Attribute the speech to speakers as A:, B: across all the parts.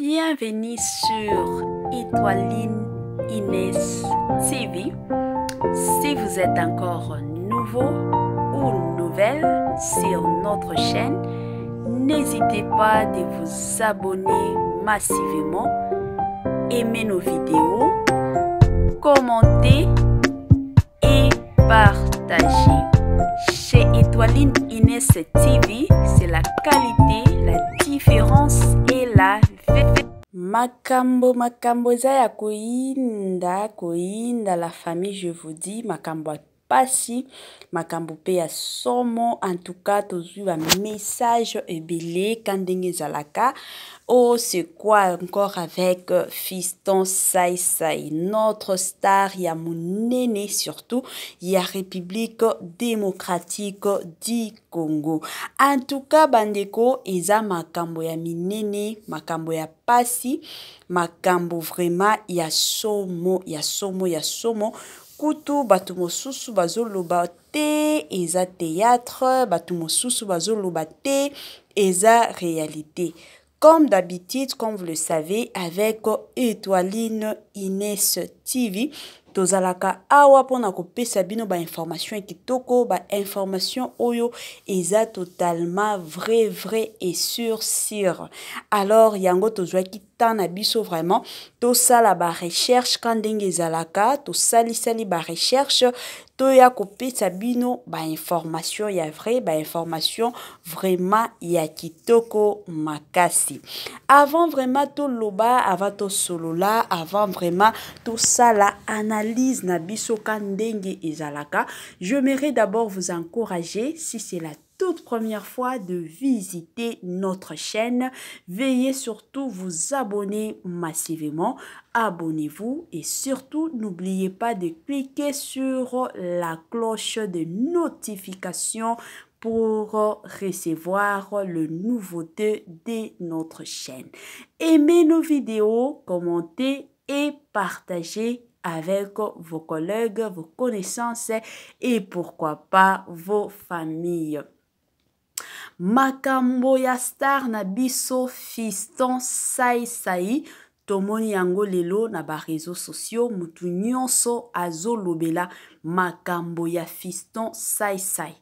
A: Bienvenue sur Étoiline Inès TV. Si vous êtes encore nouveau ou nouvelle sur notre chaîne, n'hésitez pas à vous abonner massivement, aimer nos vidéos, commenter et partager. Chez Étoiline Inès TV, makambo makambo eza ya koyinda koyinda la famille je vous dis makambo ya Passi, makambo pe ya somo cas tozwi message message ka ndenge ezalaka oh c'est quoi encore avec euh, fiston saisai notre star ya monene surtout ya république démocratique du congo en tout cas, bandeko eza makambo ya minene makambo ya Pasi. makambo vraiment ya somo ya somo ya somo kutu bato mosusu bazoloba te eza théâtre bato mosusu bazoloba te eza réalité Comme d'habitude, comme vous le savez, avec Etoiline Ines TV, tozalaka awa mpona kopesa bino bainformation ya kitoko bainformation oyo eza totalement vrai vrai et sur sur alors yango tozwaki temps na biso vraiment tosala barecherche ka ndenge ezalaka tosalisali barecherche toya kopesa bino bainformation ya vrai bainformation vraiment ya kitoko makasi avant vraiment toloba avant tosolola avant vraiment tosala analyse na biso ka ndenge ezalaka je mairai d'abord vous encourager si c'est la toute première fois de visiter notre chaîne, veillez surtout vous abonner massivement. Abonnez-vous et surtout n'oubliez pas de cliquer sur la cloche de notification pour recevoir le nouveauté de notre chaîne. Aimez nos vidéos, commentez et partagez avec vos collègues, vos connaissances et pourquoi pas vos familles. makambo ya star na biso fiston saisai tomoni yango lelo na bareseau sociaux motu nyonso azolobela makambo ya fiston saisai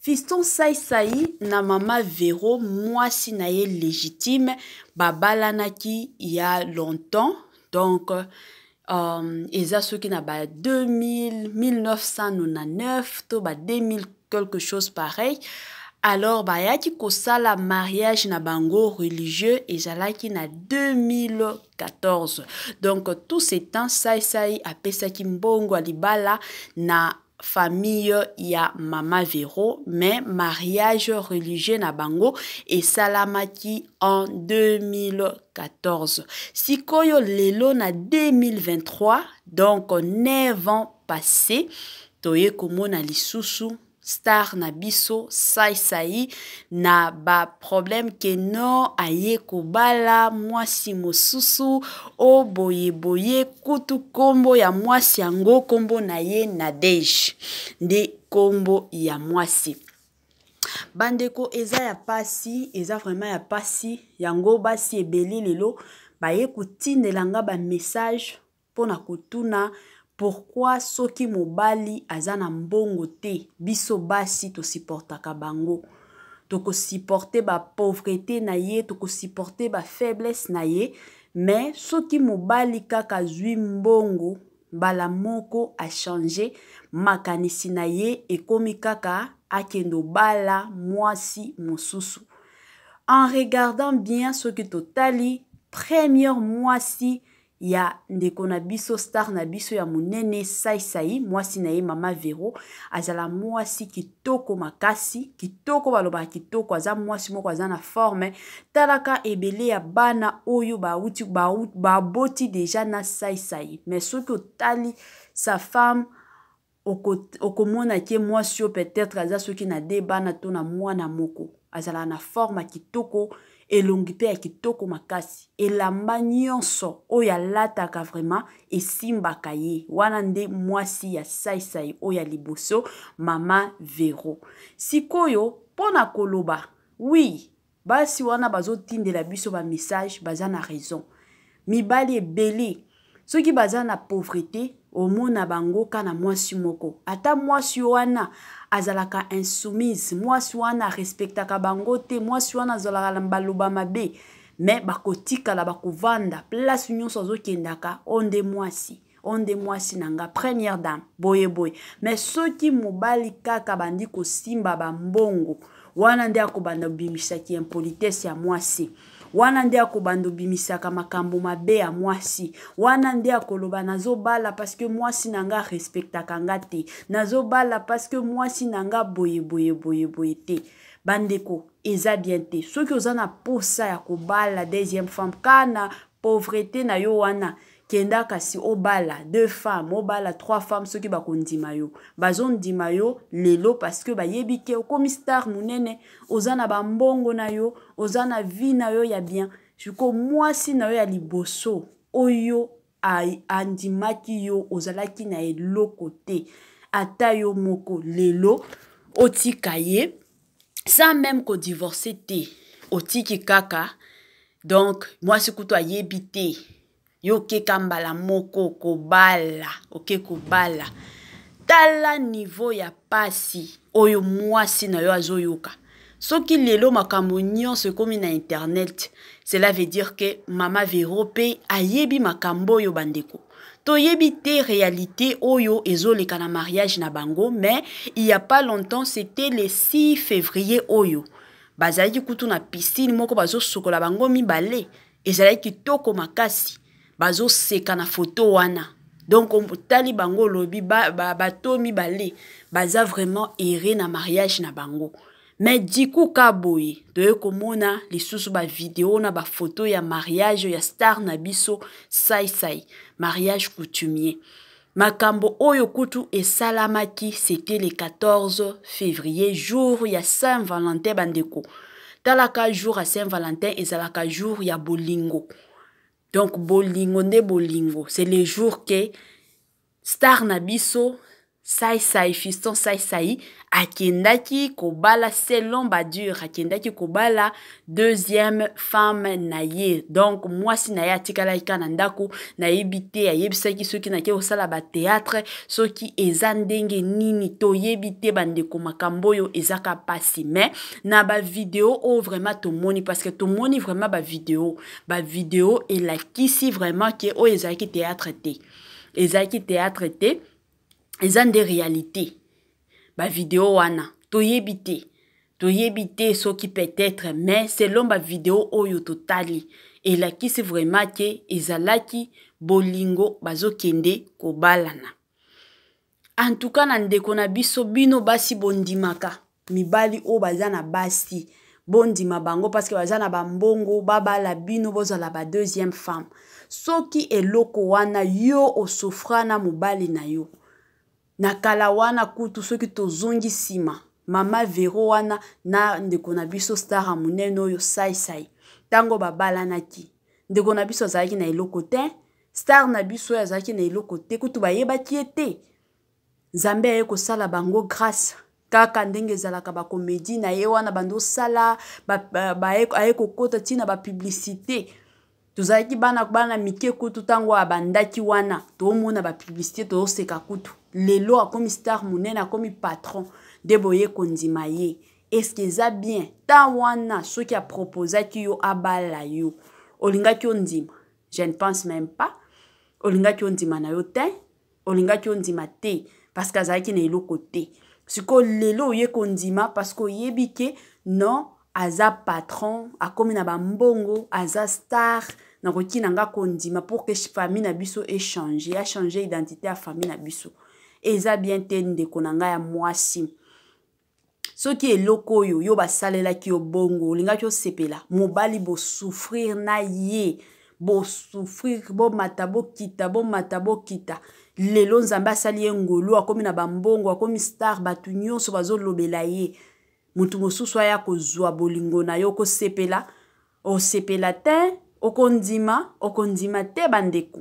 A: fiston saisai na mama vero mwasi na ye légitime babalanaki ya longtemps donc um, eza soki na ba 2000 1999 to ba 2000 quelque chose pareil alors bayaki kosala mariage na bango religieux ezalaki na 2014 donc tout ce temps saisai apesaki mbongo ya libala na famille ya mama vero mais mariage religieux na bango esalamaki en 2014 sikoyo lelo na 2023 donc 9 ans passé toye komona lisusu star na biso saisai na baproblème keno aye kobala mwasi mosusu o boyeboye kutu nkombo ya mwasi yango nkombo na ye nadege nde nkombo ya mwasi bandeko eza ya pasi eza vraimen ya pasi yango basi ebele lelo baye kotindela nga bamessage mpona kotuna pourkui soki mobali aza na mbongo te biso basi tosiportaka bango tokosiporte bapauvreté na ye tokosiporte bafaiblesse na ye me soki mobali kaka azwi mbongo mbala moko achange makanisi na ye ekómi kaka akende obala mwasi mosusu en regardant bien soki totali première mwasi ya ndeko na biso star na biso ya monene saisai mwasi na ye mama vero azala mwasi kitoko makasi kitoko balobaka kitoko aza mwasi moko aza na forme talaka ebele ya bana oyo bauti baboti deja na saisai mais soki otali sa femme okomona oko ke mwasi oyo peut-être aza soki na de bana to na mwana moko azalaka na forme ya kitoko elongi mpe ya kitoko makasi elamba nyonso oyo alataka vraiment esimbaka ye wana nde mwasi ya saisai oyo ya liboso mama vero sikoyo mpo na koloba wi basi wana bazotindela biso bamessage baza na raison mibali ebele soki baza na pauvreté omona bango kana mwasi moko ata mwasi wana azalaka insoumise mwasi wana arespectaka bango te mwasi wana azalaka na baloba mabe me bakotikala bakovanda place nyonso azokendaka o nde mwasi o nde mwasi na nga première dame boyeboye me soki mobali kaka bandi kosimba bambongo wana nde akobanda obimisaki impolitese ya mwasi wana nde akobanda obimisaka makambo mabe ya mwasi wana nde akoloba nazobala parceke mwasi na nga arespektaka nga te nazobala parceke mwasi na nga boyeboyeboyeboye te bandeko eza bien te soki oza na posa ya kobala deuxième femme kana pauvreté na yo wana kenda kasi obala deux femmes obala trois femmes soki bakondima yo bazondima yo lelo parce que bayebi ke okomi star monene oza na bambongo na yo oza na vie na yo ya bien siko mwasi na yo ya liboso oyo andimaki yo ozalaki na eloko te ata yo moko lelo otika ye sans même kodivorce te otiki kaka donc mwasi kutu ayebi te yo okeka mbala moko okobala okeka kobala tala nivo ya pasi oyo mwasi na yo azoyoka soki lelo makambo nyonso ekómi na internet cela veut dire ke mama vero mpe ayebi makambo oyo bandeko toyebi te réalité oyo ezoleka na mariage na bango mais il y a pas longtemps c'était le 6 février oyo bazalaki kutu na piscine moko bazosokola bango mibale ezalaki kitoko makasi bazoseka na foto wana donc otali bango olobi bato mibale baza vraiment ere na mariage na bango me diku ka boye toye komona lisusu bavideo na bafoto ya mariage ya star na biso saisai mariage coutumier makambo oyo kutu esalamaki c'était le 14 février jour ya saint valentin bandeko talaka jour ya saint valentin ezalaka jour ya bolingo donc bolingo nde bolingo c'est le jour ke star na biso saisai fiston saisai akendaki kobala selon badure akendaki kobala deuxième femme na ye donc mwasi na ye atikalaki kaka na ndako nayebi te ayebisaki soki nake kosala bateatre soki eza ndenge nini toyebi te bandeko makambo oyo ezaka mpasi mais na bavideo oyo vraiment tomoni parce que tomoni vraiment bavideo bavideo elakisi vraiment ke oyo ezalaki teatre te ezalaki teatre te eza nde réalité bavideo wana toyebi te toyebi te soki peut-être mais selon bavideo oyo totali elakisi vraiment ke ezalaki bolingo bazokende kobalana antuka na ndeko na biso bino basi bondimaka mibali oyo baza na basi bondima bango parceke baza na bambongo babala bino bozala ba deuxième femme soki eloko wana yo osofra na mobali na yo na kala wana kutu soki tozongi nsima mama vero wana na ndeko na biso stara monene oyo saisai ntango babalanaki ndeko na biso azalaki na eloko te star na biso oyo azalaki na eloko te kutu bayebaki ye te nzambe aye kosala bango grâce kaka ndenge ezalaka bakomedi na ye wana bando osala aye kokɔta ntina bapiblisité tozalaki bana bana mike kutu ntango abandaki wana tomona bapiblisité tozoseka kutu lelo akomi star monene akomi patron nde boye kondima ye eske eza bien ta wana soki apropozaki yo abala yo olingaki ondima je ne pense même pas olingaki ondima na yo te olingaki ondima te parceke azalaki na eloko te sikoyo lelo oye kondima parceke oyebi ke non aza patron akómi na bambongo aza star nakoki na nga kondima pour ke famille na biso echange achange identité ya famille na biso eza bien te ndeko na ngai ya mwasi soki eloko oyo yo basalelaki yo bongo olingaki osepela mobali bosouffrir na ye bosouffrir bomata bokita bomata bokita lelo nzambe asali ye ngolu akómi na bambongo akómi star bato nyonso bazolobela ye motu mosusu aya kozwa bolingo na yo okosepela osepela te okondima okondima te bandeko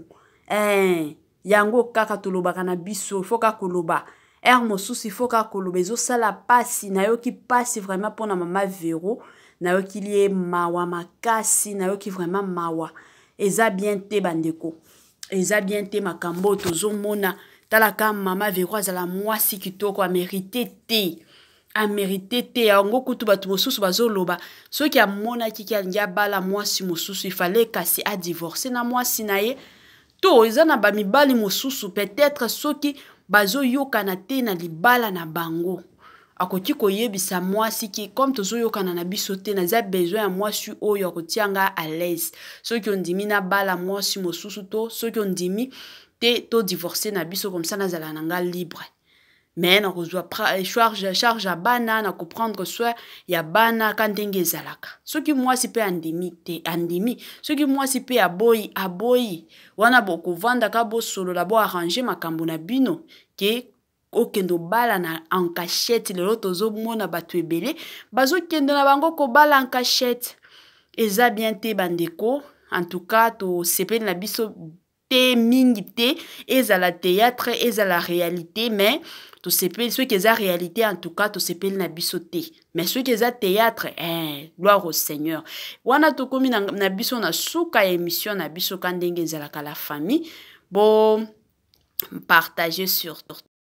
A: eh. yango kaka tolobaka na biso fo kaka koloba ere mosusu fo kaka koloba ezosala mpasi nayoki mpasi vraiment mpona mama vero nayokili ye mawa makasi nayoki vraiment mawa eza bien te bandeko eza bien te makambo oyo tozomona talaka mama vero azala mwasi kitoko amerite te amerite te yango kutu bato mosusu bazoloba soki amonaki ke alingi abala mwasi mosusu ifale kasi adivorce na mwasi na ye to eza na bamibali mosusu peut-être soki bazoyokana te na libala na bango akoki koyebisa mwasi ke comme tozoyokana na biso te naza besoin ya mwasi oyo akotia nga a l'aise soki ondimi nabala mwasi mosusu to soki ondimi te todivorce na biso komisa nazala na nga libre me nakozwa charge, charge ya bana nakoprendre soin ya bana ka ndenge ezalaka soki mwasi mpe andimi te andimi soki mwasi mpe aboyi aboyi wana bokovandaka bosolola boarrange makambo na bino ke okende obala na enkachete lelo tozomona bato ebele bazokende na bango kobala enkachete eza bien te bandeko en tout cas tosepeli na biso te mingi te ezala théâtre ezala réalité mais tosepeli soki eza réalité en tout cas tosepeli na biso te mais soki eza théâtre eh, gloire au seigneur wana tokomi na, na biso na suka ya émission na biso ka ndenge ezalaka la famille bo partage sur